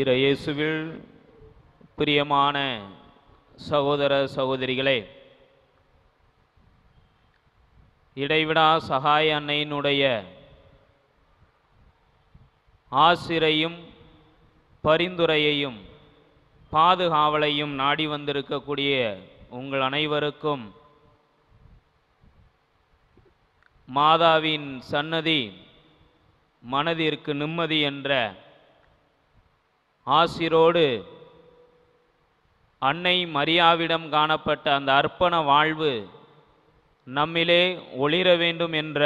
இரயேசுவில் பிரியமான சகோதர சகோதரிகளே இடைவிடா சகாய அன்னையினுடைய ஆசிரையும் பரிந்துரையையும் பாதுகாவலையும் நாடி வந்திருக்கக்கூடிய உங்கள் அனைவருக்கும் மாதாவின் சன்னதி மனதிற்கு நிம்மதி என்ற ஆசிரோடு அன்னை மரியாவிடம் காணப்பட்ட அந்த அர்ப்பண வாழ்வு நம்மிலே ஒளிர வேண்டும் என்ற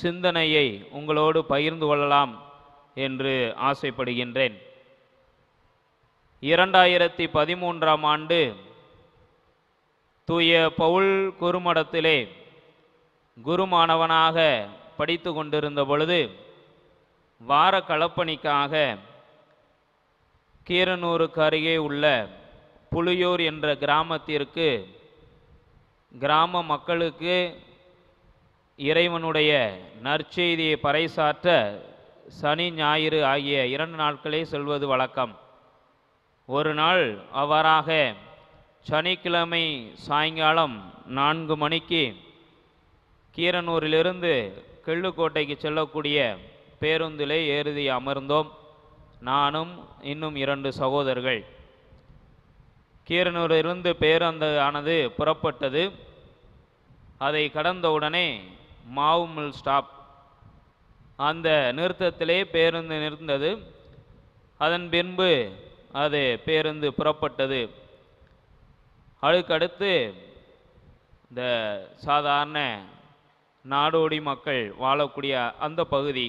சிந்தனையை உங்களோடு பகிர்ந்து கொள்ளலாம் என்று ஆசைப்படுகின்றேன் இரண்டாயிரத்தி பதிமூன்றாம் ஆண்டு தூய பவுல் குறுமடத்திலே குருமாணவனாக படித்து கொண்டிருந்த பொழுது வார களப்பணிக்காக கீரனூருக்கு அருகே உள்ள புளியூர் என்ற கிராமத்திற்கு கிராம மக்களுக்கு இறைவனுடைய நற்செய்தியை பறைசாற்ற சனி ஞாயிறு ஆகிய இரண்டு நாட்களே செல்வது வழக்கம் ஒரு நாள் அவ்வாறாக சனிக்கிழமை சாயங்காலம் நான்கு மணிக்கு கீரனூரிலிருந்து கெள்ளுக்கோட்டைக்கு செல்லக்கூடிய பேருந்திலே ஏறுதி அமர்ந்தோம் நானும் இன்னும் இரண்டு சகோதரர்கள் கீரனூரிலிருந்து பேருந்து ஆனது புறப்பட்டது அதை கடந்தவுடனே மாவுமில் ஸ்டாப் அந்த நிறுத்தத்திலே பேருந்து நிறுத்தது அதன் பின்பு அது பேருந்து புறப்பட்டது அதுக்கடுத்து இந்த சாதாரண நாடோடி மக்கள் வாழக்கூடிய அந்த பகுதி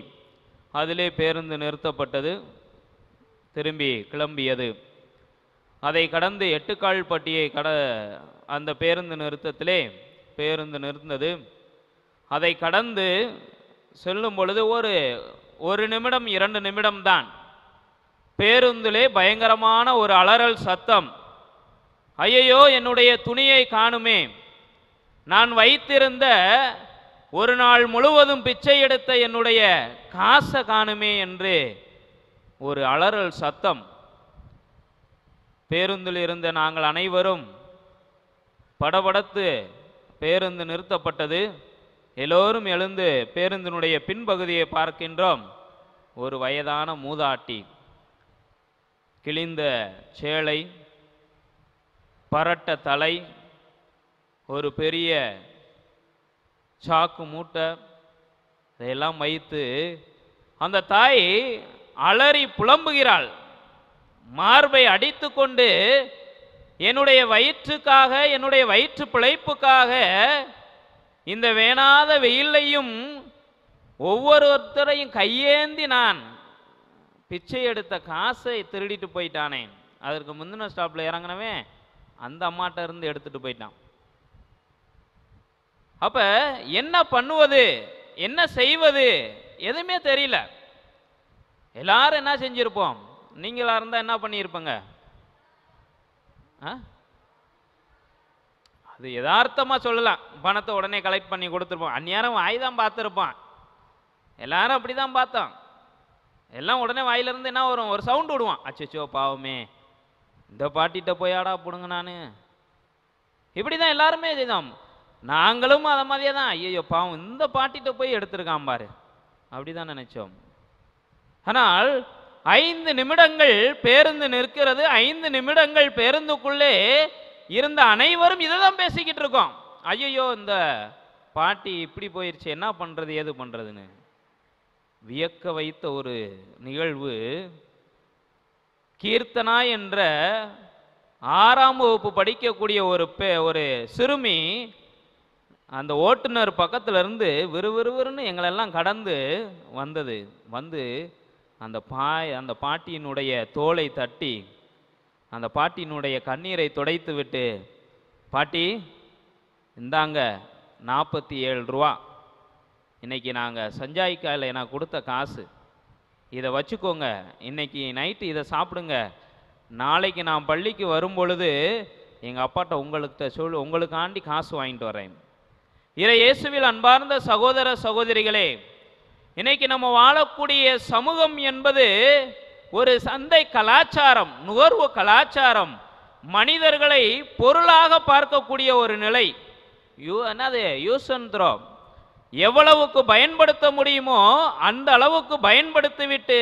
அதிலே பேருந்து நிறுத்தப்பட்டது திரும்பி கிளம்பியது அதை கடந்து எட்டுக்கால்பட்டியை கட அந்த பேருந்து நிறுத்தத்திலே பேருந்து நிறுத்தது அதை கடந்து செல்லும் பொழுது ஒரு ஒரு நிமிடம் இரண்டு நிமிடம்தான் பேருந்திலே பயங்கரமான ஒரு அலறல் சத்தம் ஐயையோ என்னுடைய துணியை காணுமே நான் வைத்திருந்த ஒரு நாள் முழுவதும் பிச்சை எடுத்த என்னுடைய காசை காணுமே என்று ஒரு அலறல் சத்தம் பேருந்தில் இருந்த நாங்கள் அனைவரும் படபடத்து பேருந்து நிறுத்தப்பட்டது எல்லோரும் எழுந்து பேருந்தினுடைய பின்பகுதியை பார்க்கின்றோம் ஒரு வயதான மூதாட்டி கிழிந்த சேலை பரட்ட தலை ஒரு பெரிய சாக்கு மூட்டை இதையெல்லாம் வைத்து அந்த தாய் அலறி புலம்புகிறாள் மார்பை அடித்து கொண்டு என்னுடைய வயிற்றுக்காக என்னுடைய வயிற்று பிழைப்புக்காக இந்த வேணாத வெயிலையும் ஒவ்வொருத்தரையும் கையேந்தி நான் பிச்சை எடுத்த காசை திருடிட்டு போயிட்டானே அதற்கு முந்தின ஸ்டாப்பில் இறங்கினவே அந்த அம்மாட்ட இருந்து எடுத்துட்டு போயிட்டான் அப்போ என்ன பண்ணுவது என்ன செய்வது எதுவுமே தெரியல எல்லாரும் என்ன செஞ்சுருப்போம் நீங்களாக இருந்தால் என்ன பண்ணியிருப்பங்க அது யதார்த்தமா சொல்லலாம் பணத்தை உடனே கலெக்ட் பண்ணி கொடுத்துருப்போம் அந்நேரம் வாய் தான் பார்த்துருப்பான் எல்லாரும் அப்படிதான் பார்த்தோம் எல்லாம் உடனே வாயிலிருந்து என்ன வரும் ஒரு சவுண்டு விடுவான் அச்சோ பாவமே இந்த பாட்டிகிட்ட போயாடா போடுங்க நான் இப்படி தான் எல்லாருமே இதுதான் நாங்களும் அதை மாதிரியே தான் ஐயோ பாவம் இந்த பாட்டிகிட்ட போய் எடுத்திருக்கான் பாரு அப்படி தான் நினச்சோம் ஆனால் ஐந்து நிமிடங்கள் பேருந்து நிற்கிறது ஐந்து நிமிடங்கள் பேருந்துக்குள்ளே இருந்த அனைவரும் இதை தான் பேசிக்கிட்டு இருக்கோம் ஐயையோ இந்த பாட்டி இப்படி போயிடுச்சு என்ன பண்ணுறது ஏது பண்ணுறதுன்னு வியக்க வைத்த ஒரு நிகழ்வு கீர்த்தனா என்ற ஆறாம் வகுப்பு படிக்கக்கூடிய ஒரு பே ஒரு சிறுமி அந்த ஓட்டுநர் பக்கத்துலேருந்து விறுவிறுவிறுன்னு எங்களெல்லாம் கடந்து வந்தது வந்து அந்த பாய் அந்த பாட்டியினுடைய தோலை தட்டி அந்த பாட்டியினுடைய கண்ணீரை துடைத்து விட்டு பாட்டி இந்தாங்க நாற்பத்தி ஏழு ரூபா இன்றைக்கி நாங்கள் சஞ்சாய்க்காயில் நான் கொடுத்த காசு இதை வச்சுக்கோங்க இன்றைக்கி நைட்டு இதை சாப்பிடுங்க நாளைக்கு நான் பள்ளிக்கு வரும் பொழுது எங்கள் அப்பாட்ட உங்கள்கிட்ட சொல் உங்களுக்காண்டி காசு வாங்கிட்டு வரேன் இறை இயேசுவில் அன்பார்ந்த சகோதர சகோதரிகளே இன்னைக்கு நம்ம வாழக்கூடிய சமூகம் என்பது ஒரு சந்தை கலாச்சாரம் நுகர்வு கலாச்சாரம் மனிதர்களை பொருளாக பார்க்கக்கூடிய ஒரு நிலை யூ என்னது யூஸ் த்ரோ எவ்வளவுக்கு பயன்படுத்த முடியுமோ அந்த அளவுக்கு பயன்படுத்திவிட்டு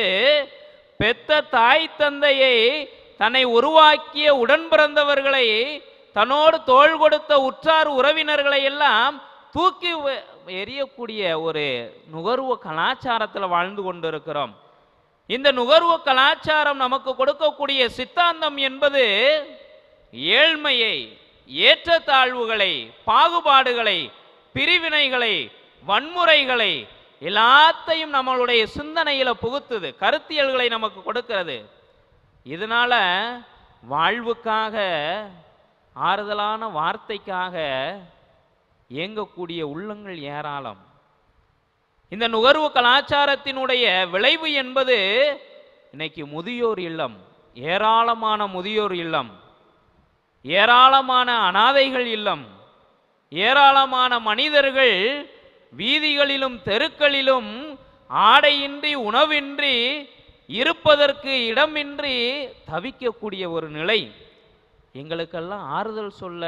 பெத்த தாய் தந்தையை தன்னை உருவாக்கிய உடன் பிறந்தவர்களை தன்னோடு தோள் கொடுத்த உற்றார் உறவினர்களை எல்லாம் தூக்கி எரியக்கூடிய ஒரு நுகர்வு கலாச்சாரத்தில் வாழ்ந்து கொண்டிருக்கிறோம் இந்த நுகர்வு கலாச்சாரம் நமக்கு கொடுக்கக்கூடிய சித்தாந்தம் என்பது ஏழ்மையை ஏற்றத்தாழ்வுகளை பாகுபாடுகளை பிரிவினைகளை வன்முறைகளை எல்லாத்தையும் நம்மளுடைய சிந்தனையில் புகுத்துது கருத்தியல்களை நமக்கு கொடுக்கிறது இதனால வாழ்வுக்காக ஆறுதலான வார்த்தைக்காக இயங்கக்கூடிய உள்ளங்கள் ஏராளம் இந்த நுகர்வு கலாச்சாரத்தினுடைய விளைவு என்பது இன்னைக்கு முதியோர் இல்லம் ஏராளமான முதியோர் இல்லம் ஏராளமான அனாதைகள் இல்லம் ஏராளமான மனிதர்கள் வீதிகளிலும் தெருக்களிலும் ஆடையின்றி உணவின்றி இருப்பதற்கு இடமின்றி தவிக்கக்கூடிய ஒரு நிலை எங்களுக்கெல்லாம் ஆறுதல் சொல்ல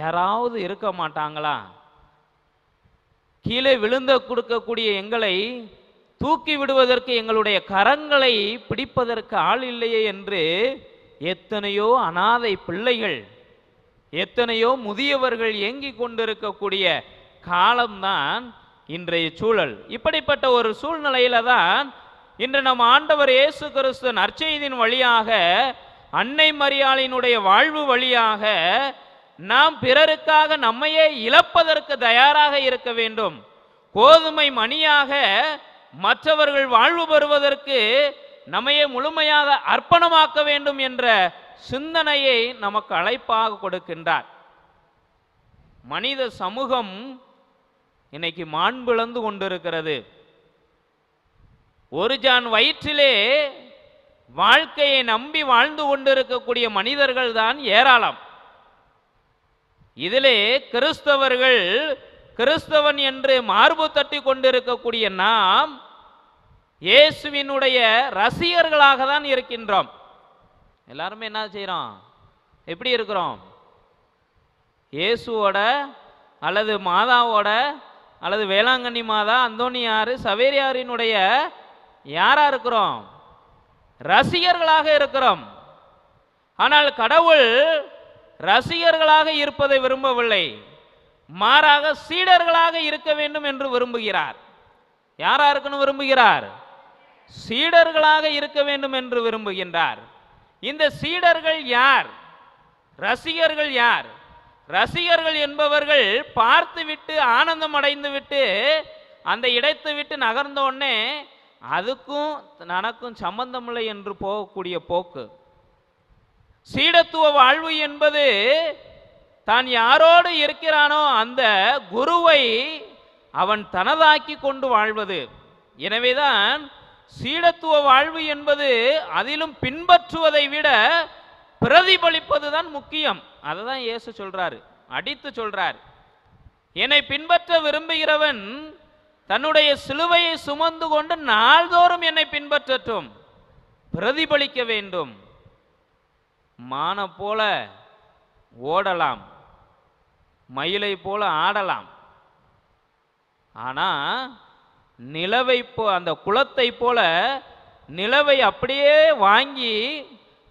யாராவது இருக்க மாட்டாங்களா கீழே விழுந்த கொடுக்கக்கூடிய எங்களை தூக்கி விடுவதற்கு எங்களுடைய கரங்களை பிடிப்பதற்கு ஆள் இல்லையே என்று எத்தனையோ அனாதை பிள்ளைகள் எத்தனையோ முதியவர்கள் ஏங்கி கொண்டிருக்கக்கூடிய காலம்தான் இன்றைய சூழல் இப்படிப்பட்ட ஒரு சூழ்நிலையில தான் இன்று நம் ஆண்டவர் இயேசு கிறிஸ்து நற்செய்தின் வழியாக அன்னை மரியாளினுடைய வாழ்வு வழியாக நாம் பிறருக்காக நம்மையே இழப்பதற்கு தயாராக இருக்க வேண்டும் கோதுமை மணியாக மற்றவர்கள் வாழ்வு பெறுவதற்கு நம்மையே முழுமையாக அர்ப்பணமாக்க வேண்டும் என்ற சிந்தனையை நமக்கு அழைப்பாக கொடுக்கின்றார் மனித சமூகம் இன்னைக்கு மாண்பிழந்து கொண்டிருக்கிறது ஒரு ஜான் வயிற்றிலே வாழ்க்கையை நம்பி வாழ்ந்து கொண்டிருக்கக்கூடிய மனிதர்கள் தான் ஏராளம் இதிலே கிறிஸ்தவர்கள் கிறிஸ்தவன் என்று மார்பு தட்டி கொண்டிருக்கக்கூடிய நாம் இயேசுவினுடைய ரசிகர்களாக தான் இருக்கின்றோம் எல்லாருமே என்ன செய்கிறோம் எப்படி இருக்கிறோம் இயேசுவோட அல்லது மாதாவோட அல்லது வேளாங்கண்ணி மாதா அந்தோனியாறு சவேரியாரினுடைய யாராக இருக்கிறோம் ரசிகர்களாக இருக்கிறோம் ஆனால் கடவுள் ரசிகர்களாக இருப்பதை விரும்பவில்லை மாறாக சீடர்களாக இருக்க வேண்டும் என்று விரும்புகிறார் யாரா இருக்கணும் விரும்புகிறார் சீடர்களாக இருக்க வேண்டும் என்று விரும்புகின்றார் இந்த சீடர்கள் யார் ரசிகர்கள் யார் ரசிகர்கள் என்பவர்கள் பார்த்துவிட்டு ஆனந்தம் அடைந்து விட்டு அந்த இடத்தை விட்டு நகர்ந்தோடனே அதுக்கும் நனக்கும் சம்பந்தமில்லை என்று போகக்கூடிய போக்கு சீடத்துவ வாழ்வு என்பது தான் யாரோடு இருக்கிறானோ அந்த குருவை அவன் தனதாக்கி கொண்டு வாழ்வது எனவேதான் சீடத்துவ வாழ்வு என்பது அதிலும் பின்பற்றுவதை விட பிரதிபலிப்பது தான் முக்கியம் அதை தான் இயேசு சொல்றாரு அடித்து சொல்றார் என்னை பின்பற்ற விரும்புகிறவன் தன்னுடைய சிலுவையை சுமந்து கொண்டு நாள்தோறும் என்னை பின்பற்றட்டும் பிரதிபலிக்க வேண்டும் மானை போல ஓடலாம் மயிலை போல ஆடலாம் ஆனால் நிலவை போ அந்த குளத்தை போல நிலவை அப்படியே வாங்கி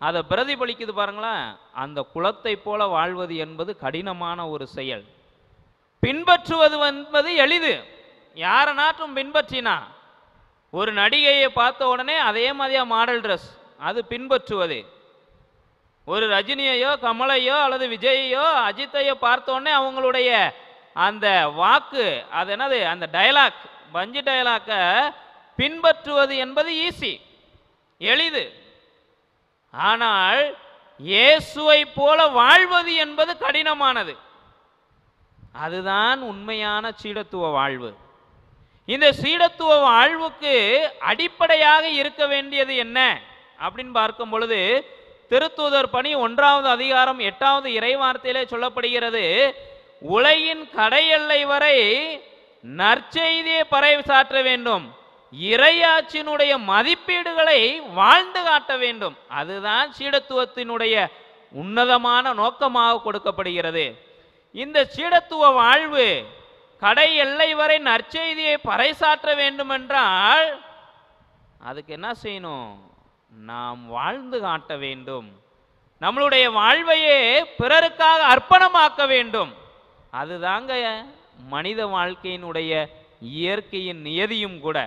அதை பிரதிபலிக்குது பாருங்களேன் அந்த குளத்தை போல வாழ்வது என்பது கடினமான ஒரு செயல் பின்பற்றுவது என்பது எளிது யாரை நாட்டும் பின்பற்றினா ஒரு நடிகையை பார்த்த உடனே அதே மாதிரியா மாடல் ட்ரெஸ் அது பின்பற்றுவது ஒரு ரஜினியையோ கமலையோ அல்லது விஜயையோ அஜித்தையோ பார்த்தோன்னே அவங்களுடைய அந்த வாக்கு அது என்னது அந்த டைலாக் பஞ்சு டைலாக்கை பின்பற்றுவது என்பது ஈஸி எளிது ஆனால் இயேசுவை போல வாழ்வது என்பது கடினமானது அதுதான் உண்மையான சீடத்துவ வாழ்வு இந்த சீடத்துவ வாழ்வுக்கு அடிப்படையாக இருக்க வேண்டியது என்ன அப்படின்னு பார்க்கும் பொழுது திருத்தூதர் பணி ஒன்றாவது அதிகாரம் எட்டாவது இறைவார்த்தையிலே சொல்லப்படுகிறது உலகின் கடையெல்லை வரை நற்செய்தியை சாற்ற வேண்டும் இறையாட்சியினுடைய மதிப்பீடுகளை வாழ்ந்து காட்ட வேண்டும் அதுதான் சீடத்துவத்தினுடைய உன்னதமான நோக்கமாக கொடுக்கப்படுகிறது இந்த சீடத்துவ வாழ்வு கடை எல்லை வரை நற்செய்தியை பறைசாற்ற வேண்டுமென்றால் அதுக்கு என்ன செய்யணும் நாம் வாழ்ந்து காட்ட வேண்டும் நம்மளுடைய வாழ்வையே பிறருக்காக அர்ப்பணமாக்க வேண்டும் அதுதாங்க மனித வாழ்க்கையினுடைய இயற்கையின் நியதியும் கூட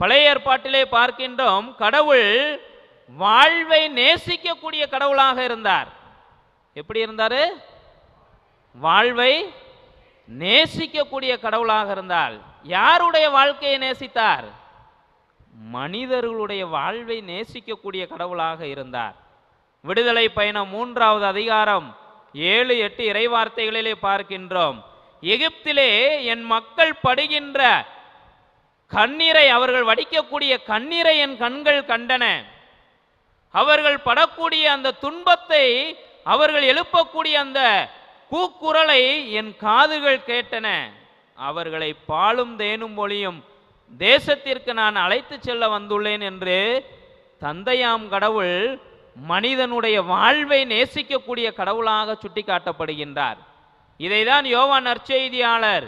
பழைய ஏற்பாட்டிலே பார்க்கின்றோம் கடவுள் வாழ்வை நேசிக்கக்கூடிய கடவுளாக இருந்தார் எப்படி இருந்தார் வாழ்வை நேசிக்கக்கூடிய கடவுளாக இருந்தால் யாருடைய வாழ்க்கையை நேசித்தார் மனிதர்களுடைய வாழ்வை நேசிக்கக்கூடிய கடவுளாக இருந்தார் விடுதலை பயணம் மூன்றாவது அதிகாரம் ஏழு எட்டு இறைவார்த்தைகளிலே பார்க்கின்றோம் எகிப்திலே என் மக்கள் படுகின்ற கண்ணீரை அவர்கள் வடிக்கக்கூடிய கண்ணீரை என் கண்கள் கண்டன அவர்கள் படக்கூடிய அந்த துன்பத்தை அவர்கள் எழுப்பக்கூடிய அந்த கூக்குரலை என் காதுகள் கேட்டன அவர்களை பாலும் தேனும் மொழியும் தேசத்திற்கு நான் அழைத்து செல்ல வந்துள்ளேன் என்று தந்தையாம் கடவுள் மனிதனுடைய வாழ்வை நேசிக்கக்கூடிய கடவுளாக சுட்டிக்காட்டப்படுகின்றார் இதைதான் தான் யோவான் நற்செய்தியாளர்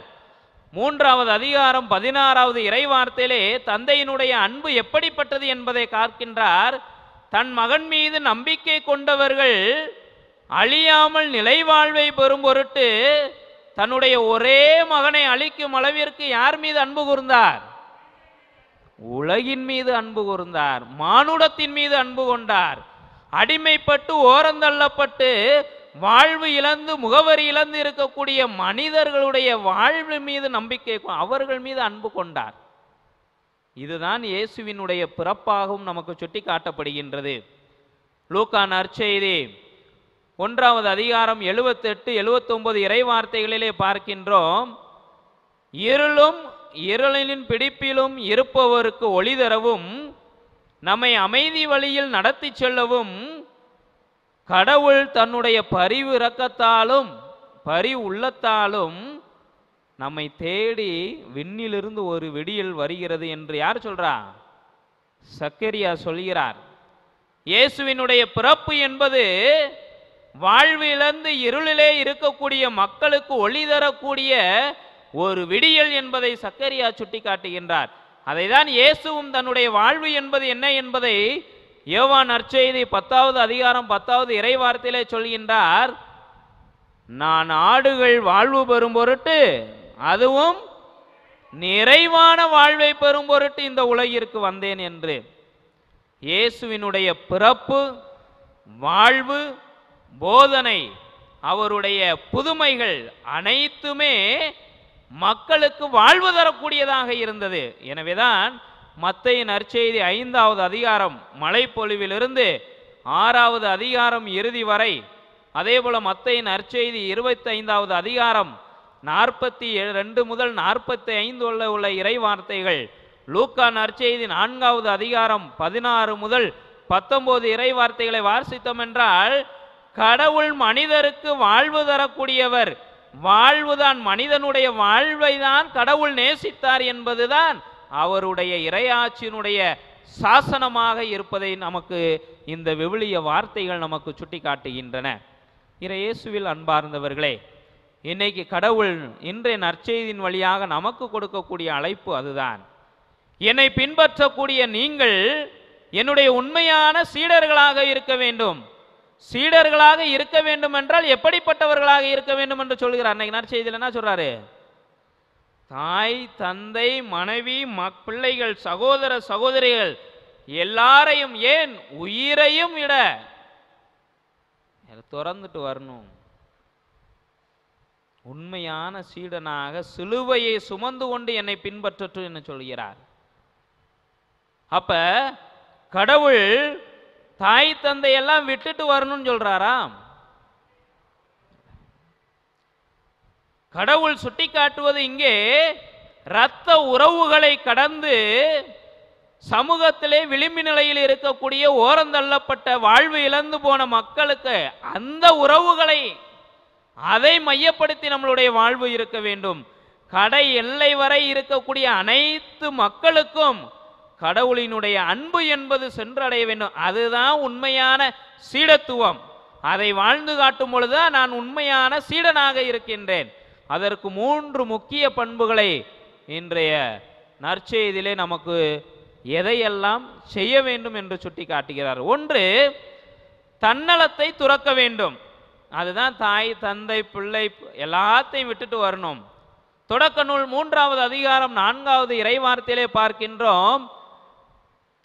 மூன்றாவது அதிகாரம் பதினாறாவது இறைவார்த்தையிலே தந்தையினுடைய அன்பு எப்படிப்பட்டது என்பதை காக்கின்றார் தன் மகன் மீது நம்பிக்கை கொண்டவர்கள் அழியாமல் நிலை வாழ்வை பெறும் பொருட்டு தன்னுடைய ஒரே மகனை அழிக்கும் அளவிற்கு யார் மீது அன்பு கூர்ந்தார் உலகின் மீது அன்பு கூர்ந்தார் மானுடத்தின் மீது அன்பு கொண்டார் அடிமைப்பட்டு ஓரந்தள்ளப்பட்டு வாழ்வு இழந்து முகவரி இழந்து இருக்கக்கூடிய மனிதர்களுடைய வாழ்வு மீது நம்பிக்கை அவர்கள் மீது அன்பு கொண்டார் இதுதான் இயேசுவினுடைய பிறப்பாகவும் நமக்கு சுட்டி காட்டப்படுகின்றது லூக்கான் அர்ச்செய்தி ஒன்றாவது அதிகாரம் எழுபத்தெட்டு எழுபத்தொன்பது இறை வார்த்தைகளிலே பார்க்கின்றோம் இருளும் இருளின் பிடிப்பிலும் இருப்பவருக்கு ஒளி தரவும் நம்மை அமைதி வழியில் நடத்தி செல்லவும் கடவுள் தன்னுடைய பரிவு இரக்கத்தாலும் பரி உள்ளத்தாலும் நம்மை தேடி விண்ணிலிருந்து ஒரு வெடியில் வருகிறது என்று யார் சொல்றா சக்கரியா சொல்கிறார் இயேசுவினுடைய பிறப்பு என்பது வாழ்விலிருந்து இருளிலே இருக்கக்கூடிய மக்களுக்கு ஒளி தரக்கூடிய ஒரு விடியல் என்பதை சக்கரியா சுட்டி காட்டுகின்றார் அதை தான் இயேசுவும் தன்னுடைய வாழ்வு என்பது என்ன என்பதை யோவான் நற்செய்தி பத்தாவது அதிகாரம் பத்தாவது இறைவார்த்தையிலே சொல்கின்றார் நான் ஆடுகள் வாழ்வு பெறும் பொருட்டு அதுவும் நிறைவான வாழ்வை பெறும் பொருட்டு இந்த உலகிற்கு வந்தேன் என்று இயேசுவினுடைய பிறப்பு வாழ்வு போதனை அவருடைய புதுமைகள் அனைத்துமே மக்களுக்கு வாழ்வு தரக்கூடியதாக இருந்தது எனவேதான் மத்தையின் நற்செய்தி ஐந்தாவது அதிகாரம் மலைப்பொழிவிலிருந்து ஆறாவது அதிகாரம் இறுதி வரை மத்தையின் அற்செய்தி நற்செய்தி ஐந்தாவது அதிகாரம் நாற்பத்தி ரெண்டு முதல் நாற்பத்தி ஐந்து உள்ள உள்ள இறை வார்த்தைகள் லூக்கா நற்செய்தி நான்காவது அதிகாரம் பதினாறு முதல் பத்தொன்பது இறை வார்த்தைகளை வாசித்தோம் என்றால் கடவுள் மனிதருக்கு வாழ்வு தரக்கூடியவர் வாழ்வுதான் மனிதனுடைய வாழ்வை தான் கடவுள் நேசித்தார் என்பதுதான் அவருடைய இரையாட்சியினுடைய சாசனமாக இருப்பதை நமக்கு இந்த விவிலிய வார்த்தைகள் நமக்கு சுட்டி காட்டுகின்றன இறையேசுவில் அன்பார்ந்தவர்களே இன்னைக்கு கடவுள் இன்றைய நற்செய்தியின் வழியாக நமக்கு கொடுக்கக்கூடிய அழைப்பு அதுதான் என்னை பின்பற்றக்கூடிய நீங்கள் என்னுடைய உண்மையான சீடர்களாக இருக்க வேண்டும் சீடர்களாக இருக்க வேண்டும் என்றால் எப்படிப்பட்டவர்களாக இருக்க வேண்டும் என்று சொல்கிறார் அன்னைக்கு நற்செய்தியில் என்ன சொல்றாரு தாய் தந்தை மனைவி மக் பிள்ளைகள் சகோதர சகோதரிகள் எல்லாரையும் ஏன் உயிரையும் விட திறந்துட்டு வரணும் உண்மையான சீடனாக சிலுவையை சுமந்து கொண்டு என்னை பின்பற்றட்டும் என்று சொல்கிறார் அப்ப கடவுள் தாய் தந்தையெல்லாம் விட்டுட்டு வரணும்னு சொல்றாராம் கடவுள் சுட்டி காட்டுவது இங்கே இரத்த உறவுகளை கடந்து சமூகத்திலே விளிம்பு நிலையில் இருக்கக்கூடிய ஓரந்தள்ளப்பட்ட வாழ்வு இழந்து போன மக்களுக்கு அந்த உறவுகளை அதை மையப்படுத்தி நம்மளுடைய வாழ்வு இருக்க வேண்டும் கடை எல்லை வரை இருக்கக்கூடிய அனைத்து மக்களுக்கும் கடவுளினுடைய அன்பு என்பது சென்றடைய வேண்டும் அதுதான் உண்மையான சீடத்துவம் அதை வாழ்ந்து காட்டும் பொழுது நான் உண்மையான சீடனாக இருக்கின்றேன் அதற்கு மூன்று முக்கிய பண்புகளை இன்றைய நற்செய்தியிலே நமக்கு எதையெல்லாம் செய்ய வேண்டும் என்று சுட்டி காட்டுகிறார் ஒன்று தன்னலத்தை துறக்க வேண்டும் அதுதான் தாய் தந்தை பிள்ளை எல்லாத்தையும் விட்டுட்டு வரணும் தொடக்க நூல் மூன்றாவது அதிகாரம் நான்காவது இறைவார்த்தையிலே பார்க்கின்றோம்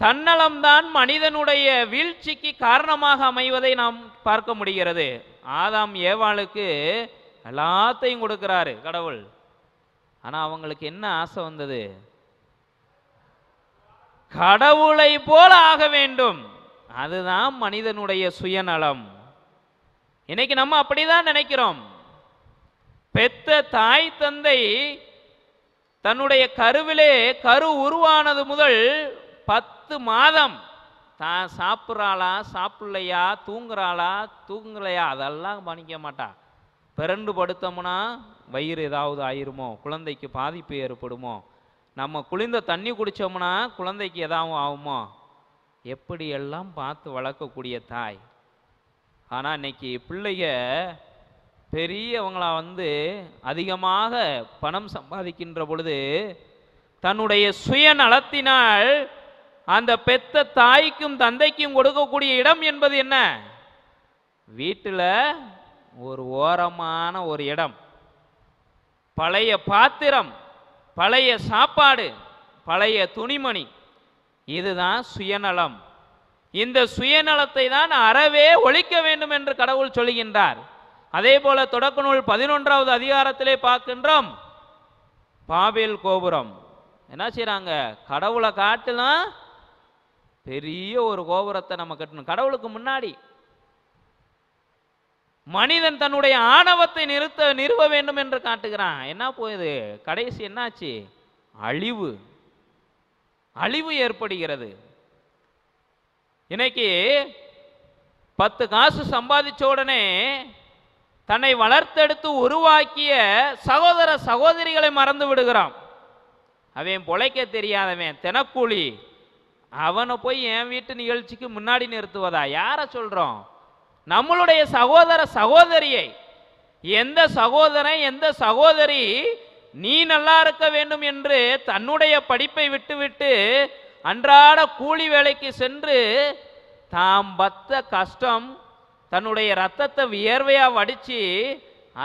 தன்னலம்தான் மனிதனுடைய வீழ்ச்சிக்கு காரணமாக அமைவதை நாம் பார்க்க முடிகிறது ஆதாம் ஏவாளுக்கு எல்லாத்தையும் கொடுக்கிறாரு கடவுள் ஆனால் அவங்களுக்கு என்ன ஆசை வந்தது கடவுளை போல ஆக வேண்டும் அதுதான் மனிதனுடைய சுயநலம் இன்னைக்கு நம்ம அப்படிதான் நினைக்கிறோம் பெத்த தாய் தந்தை தன்னுடைய கருவிலே கரு உருவானது முதல் பத்து மாதம் தான் சாப்பிட்றாளா சாப்பிட்லையா தூங்குறாளா தூங்கலையா அதெல்லாம் பண்ணிக்க மாட்டா பிறண்டு படுத்தோம்னா வயிறு ஏதாவது ஆயிருமோ குழந்தைக்கு பாதிப்பு ஏற்படுமோ நம்ம குளிர்ந்த தண்ணி குடித்தோம்னா குழந்தைக்கு எதாவும் ஆகுமோ எப்படியெல்லாம் பார்த்து வளர்க்கக்கூடிய தாய் ஆனால் இன்னைக்கு பிள்ளைக பெரியவங்களா வந்து அதிகமாக பணம் சம்பாதிக்கின்ற பொழுது தன்னுடைய சுயநலத்தினால் அந்த பெத்த தாய்க்கும் தந்தைக்கும் கொடுக்கக்கூடிய இடம் என்பது என்ன வீட்டில் ஒரு ஓரமான ஒரு இடம் பழைய பாத்திரம் பழைய சாப்பாடு பழைய துணிமணி இதுதான் சுயநலம் இந்த சுயநலத்தை தான் அறவே ஒழிக்க வேண்டும் என்று கடவுள் சொல்கின்றார் அதே போல தொடக்க நூல் பதினொன்றாவது அதிகாரத்திலே பார்க்கின்றோம் பாபில் கோபுரம் என்ன செய்கிறாங்க கடவுளை காட்டிலாம் பெரிய ஒரு கோபுரத்தை நம்ம கட்டணும் கடவுளுக்கு முன்னாடி மனிதன் தன்னுடைய ஆணவத்தை நிறுத்த நிறுவ வேண்டும் என்று காட்டுகிறான் என்ன போயுது கடைசி என்னாச்சு அழிவு அழிவு ஏற்படுகிறது இன்னைக்கு பத்து காசு சம்பாதிச்ச உடனே தன்னை வளர்த்தெடுத்து உருவாக்கிய சகோதர சகோதரிகளை மறந்து விடுகிறான் அவன் பொழைக்க தெரியாதவன் தினக்கூலி அவனை போய் என் வீட்டு நிகழ்ச்சிக்கு முன்னாடி நிறுத்துவதா யாரை சொல்கிறோம் நம்மளுடைய சகோதர சகோதரியை எந்த சகோதரன் எந்த சகோதரி நீ நல்லா இருக்க வேண்டும் என்று தன்னுடைய படிப்பை விட்டுவிட்டு அன்றாட கூலி வேலைக்கு சென்று தாம் பத்த கஷ்டம் தன்னுடைய ரத்தத்தை வியர்வையாக வடித்து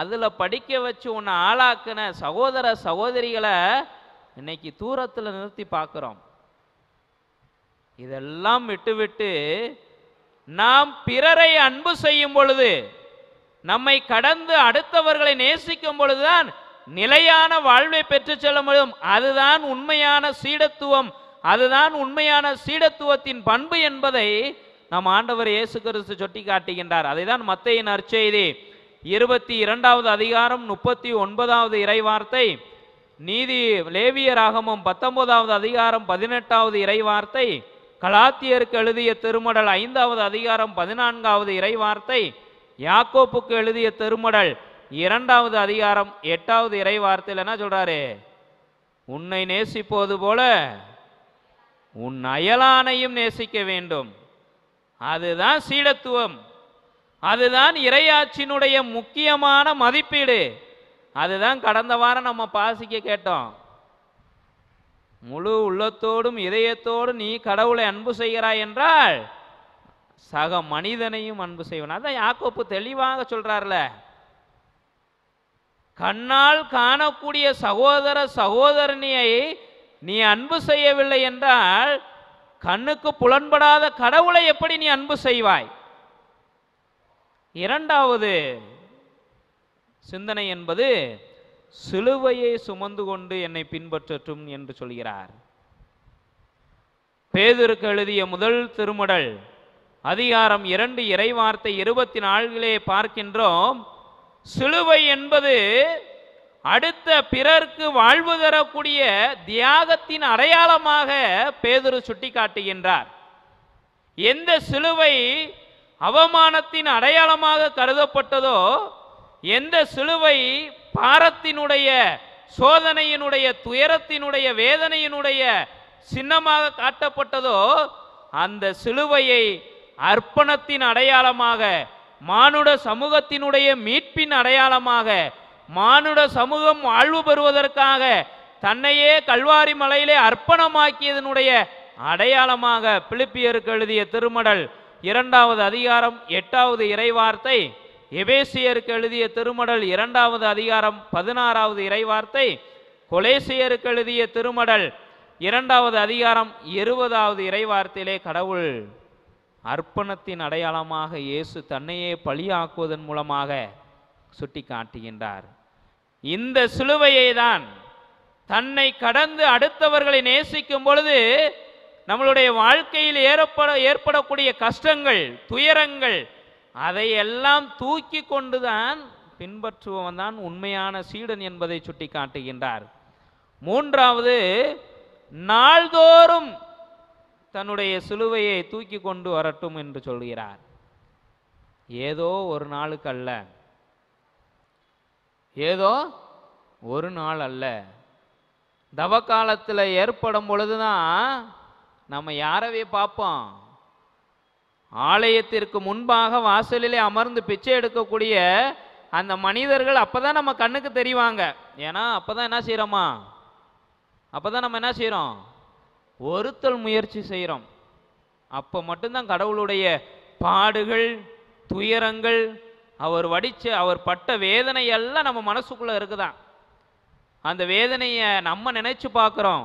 அதில் படிக்க வச்சு உன்னை ஆளாக்குன சகோதர சகோதரிகளை இன்னைக்கு தூரத்தில் நிறுத்தி பார்க்குறோம் இதெல்லாம் விட்டுவிட்டு நாம் பிறரை அன்பு செய்யும் பொழுது நம்மை கடந்து அடுத்தவர்களை நேசிக்கும் பொழுதுதான் நிலையான வாழ்வை பெற்று செல்ல முடியும் அதுதான் உண்மையான சீடத்துவம் அதுதான் உண்மையான சீடத்துவத்தின் பண்பு என்பதை நம் ஆண்டவர் இயேசு கிறிஸ்து சுட்டி காட்டுகின்றார் அதைதான் மத்தையின் அற்செய்தி இருபத்தி இரண்டாவது அதிகாரம் முப்பத்தி ஒன்பதாவது இறைவார்த்தை நீதி லேவியராகமும் பத்தொன்பதாவது அதிகாரம் பதினெட்டாவது இறைவார்த்தை கலாத்தியருக்கு எழுதிய திருமடல் ஐந்தாவது அதிகாரம் பதினான்காவது இறைவார்த்தை யாக்கோப்புக்கு எழுதிய திருமடல் இரண்டாவது அதிகாரம் எட்டாவது இறைவார்த்தையில் என்ன சொல்கிறாரு உன்னை நேசிப்போது போல உன் அயலானையும் நேசிக்க வேண்டும் அதுதான் சீடத்துவம் அதுதான் இரையாட்சியினுடைய முக்கியமான மதிப்பீடு அதுதான் கடந்த வாரம் நம்ம பாசிக்க கேட்டோம் முழு உள்ளத்தோடும் இதயத்தோடும் நீ கடவுளை அன்பு செய்கிறாய் என்றால் சக மனிதனையும் அன்பு செய்வன் அதான் யாக்கோப்பு தெளிவாக சொல்றாருல கண்ணால் காணக்கூடிய சகோதர சகோதரனியை நீ அன்பு செய்யவில்லை என்றால் கண்ணுக்கு புலன்படாத கடவுளை எப்படி நீ அன்பு செய்வாய் இரண்டாவது சிந்தனை என்பது சிலுவையை சுமந்து கொண்டு என்னை பின்பற்றட்டும் என்று சொல்கிறார் பேதருக்கு எழுதிய முதல் திருமடல் அதிகாரம் இரண்டு இறைவார்த்தை இருபத்தி நாள்களே பார்க்கின்றோம் சிலுவை என்பது அடுத்த பிறர்க்கு வாழ்வு தரக்கூடிய தியாகத்தின் அடையாளமாக பேதுரு சுட்டிக்காட்டுகின்றார் எந்த சிலுவை அவமானத்தின் அடையாளமாக கருதப்பட்டதோ எந்த சிலுவை பாரத்தினுடைய சோதனையினுடைய துயரத்தினுடைய வேதனையினுடைய சின்னமாக காட்டப்பட்டதோ அந்த சிலுவையை அர்ப்பணத்தின் அடையாளமாக மானுட சமூகத்தினுடைய மீட்பின் அடையாளமாக மானுட சமூகம் வாழ்வு பெறுவதற்காக தன்னையே கல்வாரி மலையிலே அர்ப்பணமாக்கியதனுடைய அடையாளமாக பிலிப்பியருக்கு எழுதிய திருமடல் இரண்டாவது அதிகாரம் எட்டாவது இறைவார்த்தை எபேசியருக்கு எழுதிய திருமடல் இரண்டாவது அதிகாரம் பதினாறாவது இறைவார்த்தை கொலேசியருக்கு எழுதிய திருமடல் இரண்டாவது அதிகாரம் இருபதாவது இறைவார்த்தையிலே கடவுள் அர்ப்பணத்தின் அடையாளமாக இயேசு தன்னையே பலியாக்குவதன் மூலமாக சுட்டி காட்டுகின்றார் இந்த சிலுவையை தான் தன்னை கடந்து அடுத்தவர்களை நேசிக்கும் பொழுது நம்மளுடைய வாழ்க்கையில் ஏற்பட ஏற்படக்கூடிய கஷ்டங்கள் துயரங்கள் அதையெல்லாம் தூக்கி கொண்டுதான் பின்பற்றுபவன் தான் உண்மையான சீடன் என்பதை சுட்டி காட்டுகின்றார் மூன்றாவது நாள்தோறும் தன்னுடைய சிலுவையை தூக்கி கொண்டு வரட்டும் என்று சொல்கிறார் ஏதோ ஒரு நாளுக்கு அல்ல ஏதோ ஒரு நாள் அல்ல தவ காலத்தில் ஏற்படும் பொழுதுதான் நம்ம யாரவே பார்ப்போம் ஆலயத்திற்கு முன்பாக வாசலிலே அமர்ந்து பிச்சை எடுக்கக்கூடிய அந்த மனிதர்கள் அப்போ தான் நம்ம கண்ணுக்கு தெரிவாங்க ஏன்னா அப்போ தான் என்ன செய்கிறோமா அப்போதான் நம்ம என்ன செய்கிறோம் ஒருத்தல் முயற்சி செய்கிறோம் அப்போ மட்டும்தான் கடவுளுடைய பாடுகள் துயரங்கள் அவர் வடித்த அவர் பட்ட வேதனை எல்லாம் நம்ம மனசுக்குள்ளே இருக்குதான் அந்த வேதனையை நம்ம நினைச்சு பார்க்குறோம்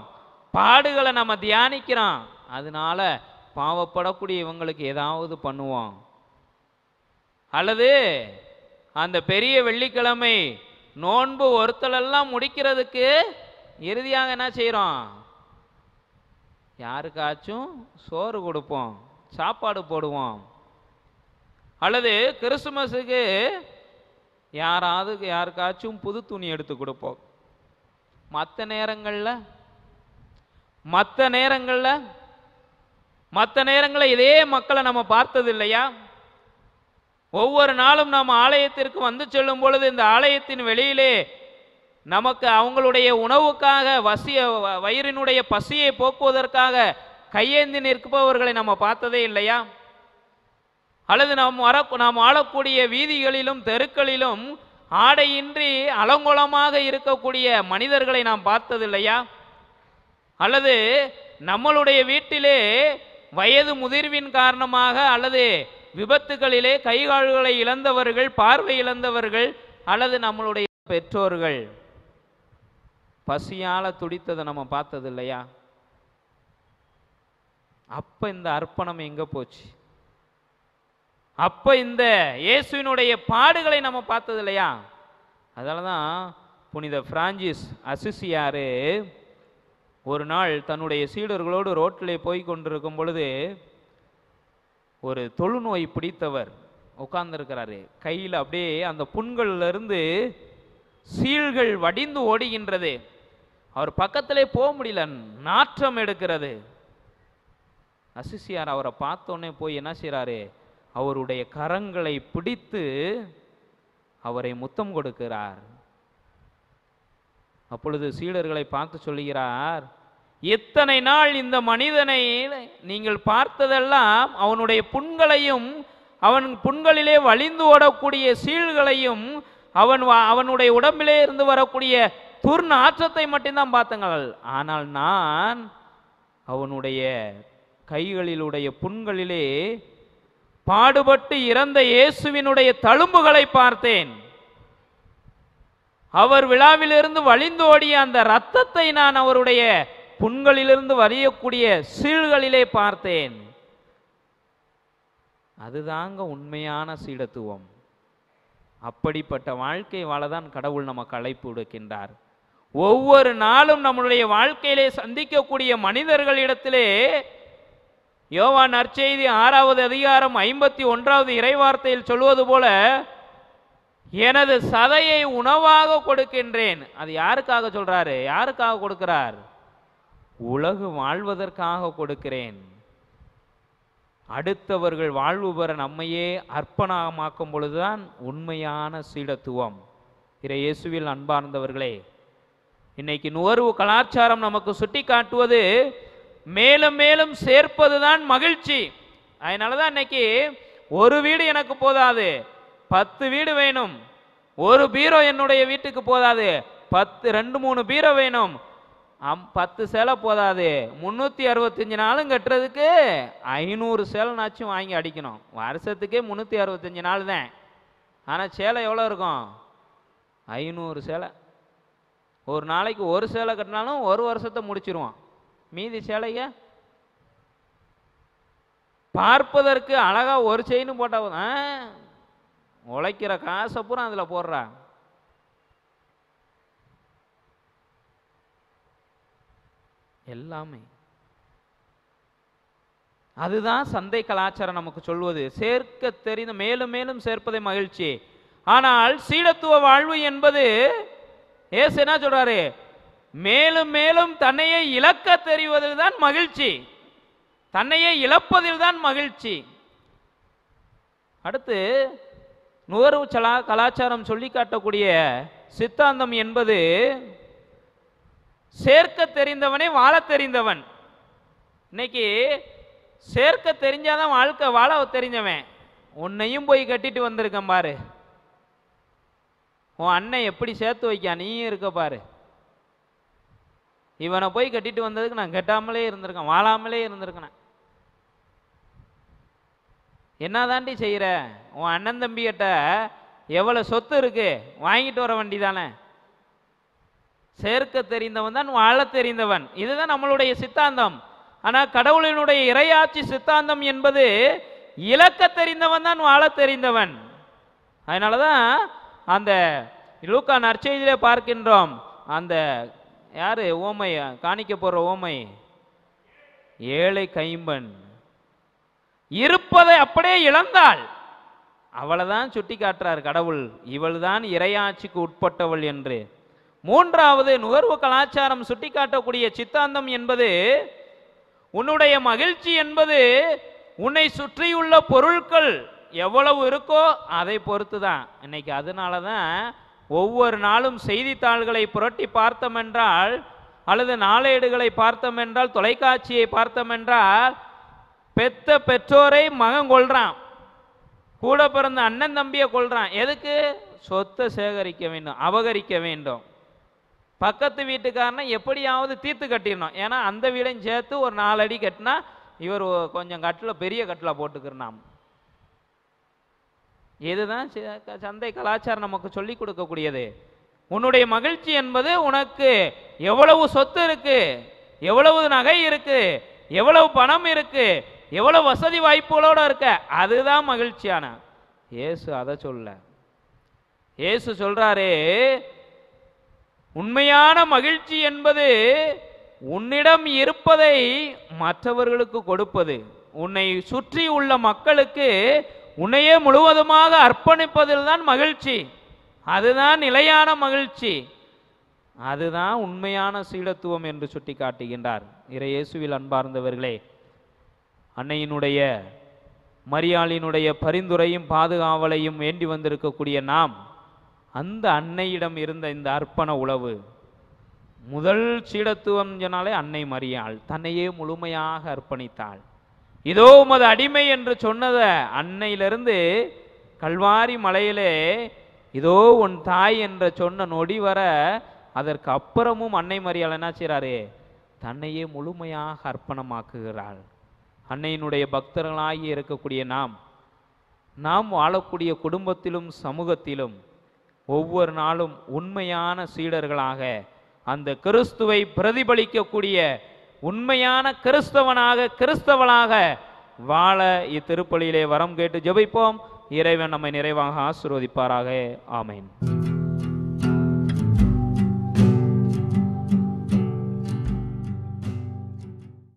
பாடுகளை நம்ம தியானிக்கிறோம் அதனால பாவப்படக்கூடிய இவங்களுக்கு ஏதாவது பண்ணுவான் அல்லது அந்த பெரிய வெள்ளிக்கிழமை நோன்பு ஒருத்தலெல்லாம் முடிக்கிறதுக்கு இறுதியாக என்ன செய்கிறோம் யாருக்காச்சும் சோறு கொடுப்போம் சாப்பாடு போடுவோம் அல்லது கிறிஸ்துமஸுக்கு யாராவது யாருக்காச்சும் புது துணி எடுத்து கொடுப்போம் மற்ற நேரங்களில் மற்ற நேரங்களில் மற்ற நேரங்களில் இதே மக்களை நம்ம பார்த்தது இல்லையா ஒவ்வொரு நாளும் நாம் ஆலயத்திற்கு வந்து செல்லும் பொழுது இந்த ஆலயத்தின் வெளியிலே நமக்கு அவங்களுடைய உணவுக்காக வசிய வயிறினுடைய பசியை போக்குவதற்காக கையேந்தி நிற்பவர்களை நம்ம பார்த்ததே இல்லையா அல்லது நாம் வர நாம் ஆளக்கூடிய வீதிகளிலும் தெருக்களிலும் ஆடையின்றி அலங்கோலமாக இருக்கக்கூடிய மனிதர்களை நாம் பார்த்ததில்லையா அல்லது நம்மளுடைய வீட்டிலே வயது முதிர்வின் காரணமாக அல்லது விபத்துகளிலே கைகால்களை இழந்தவர்கள் பார்வை இழந்தவர்கள் அல்லது நம்மளுடைய பெற்றோர்கள் பசியால துடித்ததை நம்ம பார்த்தது இல்லையா அப்ப இந்த அர்ப்பணம் எங்க போச்சு அப்ப இந்த இயேசுவினுடைய பாடுகளை நம்ம பார்த்தது இல்லையா அதனாலதான் புனித பிரான்சிஸ் அசிசியாரு ஒரு நாள் தன்னுடைய சீடர்களோடு ரோட்டிலே போய் கொண்டிருக்கும் பொழுது ஒரு தொழுநோய் பிடித்தவர் உட்கார்ந்துருக்கிறாரு கையில் அப்படியே அந்த புண்கள்லேருந்து சீல்கள் வடிந்து ஓடுகின்றது அவர் பக்கத்திலே போக முடியல நாற்றம் எடுக்கிறது அசிசியார் அவரை பார்த்தோன்னே போய் என்ன செய்கிறாரு அவருடைய கரங்களை பிடித்து அவரை முத்தம் கொடுக்கிறார் அப்பொழுது சீடர்களை பார்த்து சொல்லுகிறார் எத்தனை நாள் இந்த மனிதனை நீங்கள் பார்த்ததெல்லாம் அவனுடைய புண்களையும் அவன் புண்களிலே வழிந்து ஓடக்கூடிய சீழ்களையும் அவன் அவனுடைய உடம்பிலே இருந்து வரக்கூடிய துர்நாற்றத்தை நாற்றத்தை மட்டும்தான் பார்த்தங்கள் ஆனால் நான் அவனுடைய கைகளிலுடைய புண்களிலே பாடுபட்டு இறந்த இயேசுவினுடைய தழும்புகளை பார்த்தேன் அவர் விழாவிலிருந்து வழிந்தோடிய அந்த இரத்தத்தை நான் அவருடைய புண்களிலிருந்து வரியக்கூடிய சீழ்களிலே பார்த்தேன் அதுதாங்க உண்மையான சீடத்துவம் அப்படிப்பட்ட வாழ்க்கை வாழதான் கடவுள் நமக்கு அழைப்பு விடுக்கின்றார் ஒவ்வொரு நாளும் நம்மளுடைய வாழ்க்கையிலே சந்திக்கக்கூடிய மனிதர்களிடத்திலே யோவான் நற்செய்தி ஆறாவது அதிகாரம் ஐம்பத்தி ஒன்றாவது இறைவார்த்தையில் சொல்வது போல எனது சதையை உணவாக கொடுக்கின்றேன் அது யாருக்காக சொல்றாரு யாருக்காக கொடுக்கிறார் உலகு வாழ்வதற்காக கொடுக்கிறேன் அடுத்தவர்கள் வாழ்வு பெற நம்மையே அர்ப்பணமாக்கும் பொழுதுதான் உண்மையான சீடத்துவம் இறை இயேசுவில் அன்பார்ந்தவர்களே இன்னைக்கு நுகர்வு கலாச்சாரம் நமக்கு சுட்டி காட்டுவது மேலும் மேலும் சேர்ப்பதுதான் மகிழ்ச்சி அதனால தான் இன்னைக்கு ஒரு வீடு எனக்கு போதாது பத்து வீடு வேணும் ஒரு பீரோ என்னுடைய வீட்டுக்கு போதாது பத்து ரெண்டு மூணு பீரோ வேணும் அம் பத்து சேலை போதாது முந்நூற்றி அறுபத்தஞ்சி நாளும் கட்டுறதுக்கு ஐநூறு சேலைனாச்சும் வாங்கி அடிக்கணும் வருஷத்துக்கே முந்நூற்றி அறுபத்தஞ்சு நாள் தான் ஆனால் சேலை எவ்வளோ இருக்கும் ஐநூறு சேலை ஒரு நாளைக்கு ஒரு சேலை கட்டினாலும் ஒரு வருஷத்தை முடிச்சிருவோம் மீதி சேலைய பார்ப்பதற்கு அழகாக ஒரு செயின்னு போட்டா உழைக்கிற காசை பூரா அதில் போடுறா எல்லாமே அதுதான் சந்தை கலாச்சாரம் நமக்கு சொல்வது சேர்க்க தெரிந்த மேலும் மேலும் சேர்ப்பதே மகிழ்ச்சி ஆனால் சீடத்துவ வாழ்வு என்பது ஏசு என்ன சொல்றாரு மேலும் மேலும் தன்னையை இழக்க தெரிவதில் தான் மகிழ்ச்சி தன்னையை இழப்பதில் தான் மகிழ்ச்சி அடுத்து நுகர்வு சலா கலாச்சாரம் சொல்லி காட்டக்கூடிய சித்தாந்தம் என்பது சேர்க்க தெரிந்தவனே வாழ தெரிந்தவன் இன்னைக்கு சேர்க்க தெரிஞ்சாதான் வாழ்க்கை வாழ தெரிஞ்சவன் உன்னையும் போய் கட்டிட்டு வந்திருக்கேன் பாரு உன் அண்ணன் எப்படி சேர்த்து வைக்க நீயும் இருக்க பாரு இவனை போய் கட்டிட்டு வந்ததுக்கு நான் கெட்டாமலே இருந்திருக்கேன் வாழாமலே இருந்திருக்கேன் என்ன தாண்டி செய்கிற உன் அண்ணன் தம்பிகிட்ட எவ்வளோ சொத்து இருக்குது வாங்கிட்டு வர வண்டி தானே சேர்க்க தெரிந்தவன் தான் வாழ தெரிந்தவன் இதுதான் நம்மளுடைய சித்தாந்தம் ஆனால் கடவுளினுடைய இரையாட்சி சித்தாந்தம் என்பது இலக்க தெரிந்தவன் தான் வாழ தெரிந்தவன் அதனால தான் அந்த லூக்கா நற்செய்தியிலே பார்க்கின்றோம் அந்த யாரு ஓமை காணிக்க போற ஓமை ஏழை கைம்பன் இருப்பதை அப்படியே இழந்தாள் அவளைதான் சுட்டி காட்டுறார் கடவுள் இவள் தான் இறையாட்சிக்கு உட்பட்டவள் என்று மூன்றாவது நுகர்வு கலாச்சாரம் சுட்டி காட்டக்கூடிய சித்தாந்தம் என்பது உன்னுடைய மகிழ்ச்சி என்பது உன்னை சுற்றியுள்ள பொருட்கள் எவ்வளவு இருக்கோ அதை பொறுத்து தான் இன்னைக்கு அதனால தான் ஒவ்வொரு நாளும் செய்தித்தாள்களை புரட்டி பார்த்தோம் என்றால் அல்லது நாளேடுகளை பார்த்தோம் என்றால் தொலைக்காட்சியை பார்த்தோம் என்றால் பெத்த பெற்றோரை மகன் கொள்றான் கூட பிறந்த அண்ணன் தம்பியை கொள்றான் எதுக்கு சொத்தை சேகரிக்க வேண்டும் அபகரிக்க வேண்டும் பக்கத்து வீட்டுக்காரனை எப்படியாவது தீர்த்து கட்டிடணும் ஏன்னா அந்த வீடையும் சேர்த்து ஒரு நாலு அடி கட்டினா இவர் கொஞ்சம் கட்டில் பெரிய கட்டில் போட்டுக்கிறனாம் இதுதான் சந்தை கலாச்சாரம் நமக்கு சொல்லி கொடுக்கக்கூடியது உன்னுடைய மகிழ்ச்சி என்பது உனக்கு எவ்வளவு சொத்து இருக்கு எவ்வளவு நகை இருக்கு எவ்வளவு பணம் இருக்கு எவ்வளோ வசதி வாய்ப்புகளோடு இருக்க அதுதான் மகிழ்ச்சியான இயேசு அதை சொல்ல இயேசு சொல்கிறாரு உண்மையான மகிழ்ச்சி என்பது உன்னிடம் இருப்பதை மற்றவர்களுக்கு கொடுப்பது உன்னை சுற்றி உள்ள மக்களுக்கு உன்னையே முழுவதுமாக அர்ப்பணிப்பதில் தான் மகிழ்ச்சி அதுதான் நிலையான மகிழ்ச்சி அதுதான் உண்மையான சீடத்துவம் என்று சுட்டி காட்டுகின்றார் இறை இயேசுவில் அன்பார்ந்தவர்களே அன்னையினுடைய மரியாளினுடைய பரிந்துரையும் பாதுகாவலையும் வேண்டி வந்திருக்கக்கூடிய நாம் அந்த அன்னையிடம் இருந்த இந்த அர்ப்பண உழவு முதல் சீடத்துவம் சொன்னாலே அன்னை மரியாள் தன்னையே முழுமையாக அர்ப்பணித்தாள் இதோ உமது அடிமை என்று சொன்னதை அன்னையிலிருந்து கல்வாரி மலையிலே இதோ உன் தாய் என்ற சொன்ன நொடி வர அதற்கு அப்புறமும் அன்னை மரியாள் என்ன செய்கிறாரு தன்னையே முழுமையாக அர்ப்பணமாக்குகிறாள் அன்னையினுடைய பக்தர்களாகி இருக்கக்கூடிய நாம் நாம் வாழக்கூடிய குடும்பத்திலும் சமூகத்திலும் ஒவ்வொரு நாளும் உண்மையான சீடர்களாக அந்த கிறிஸ்துவை பிரதிபலிக்கக்கூடிய உண்மையான கிறிஸ்தவனாக கிறிஸ்தவனாக வாழ இத்திருப்பலியிலே வரம் கேட்டு ஜெபிப்போம் இறைவன் நம்மை நிறைவாக ஆசிர்வதிப்பாராக ஆமேன்